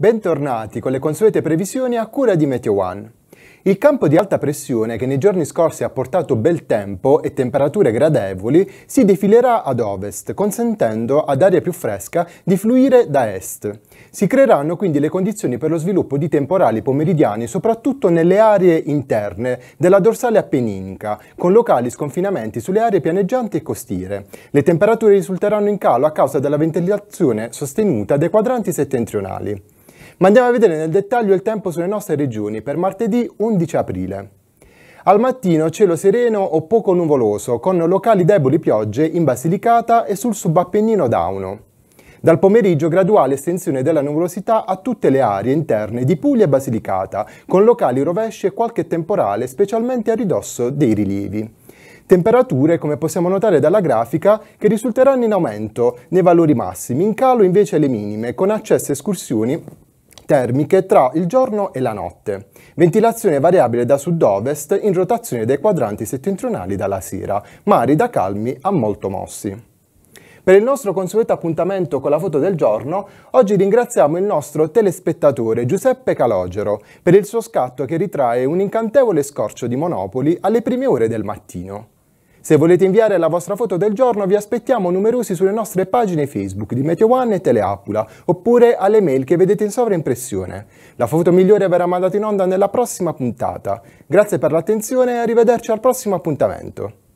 Bentornati con le consuete previsioni a cura di Meteo One. Il campo di alta pressione che nei giorni scorsi ha portato bel tempo e temperature gradevoli si defilerà ad ovest, consentendo ad aria più fresca di fluire da est. Si creeranno quindi le condizioni per lo sviluppo di temporali pomeridiani soprattutto nelle aree interne della dorsale appenninica, con locali sconfinamenti sulle aree pianeggianti e costiere. Le temperature risulteranno in calo a causa della ventilazione sostenuta dei quadranti settentrionali. Ma andiamo a vedere nel dettaglio il tempo sulle nostre regioni per martedì 11 aprile. Al mattino cielo sereno o poco nuvoloso, con locali deboli piogge in Basilicata e sul subappennino Dauno. Dal pomeriggio graduale estensione della nuvolosità a tutte le aree interne di Puglia e Basilicata, con locali rovesci e qualche temporale, specialmente a ridosso dei rilievi. Temperature, come possiamo notare dalla grafica, che risulteranno in aumento nei valori massimi, in calo invece alle minime, con accesso e escursioni termiche tra il giorno e la notte, ventilazione variabile da sud-ovest in rotazione dei quadranti settentrionali dalla sera, mari da calmi a molto mossi. Per il nostro consueto appuntamento con la foto del giorno, oggi ringraziamo il nostro telespettatore Giuseppe Calogero per il suo scatto che ritrae un incantevole scorcio di Monopoli alle prime ore del mattino. Se volete inviare la vostra foto del giorno vi aspettiamo numerosi sulle nostre pagine Facebook di Meteo One e Teleapula oppure alle mail che vedete in sovraimpressione. La foto migliore verrà mandata in onda nella prossima puntata. Grazie per l'attenzione e arrivederci al prossimo appuntamento.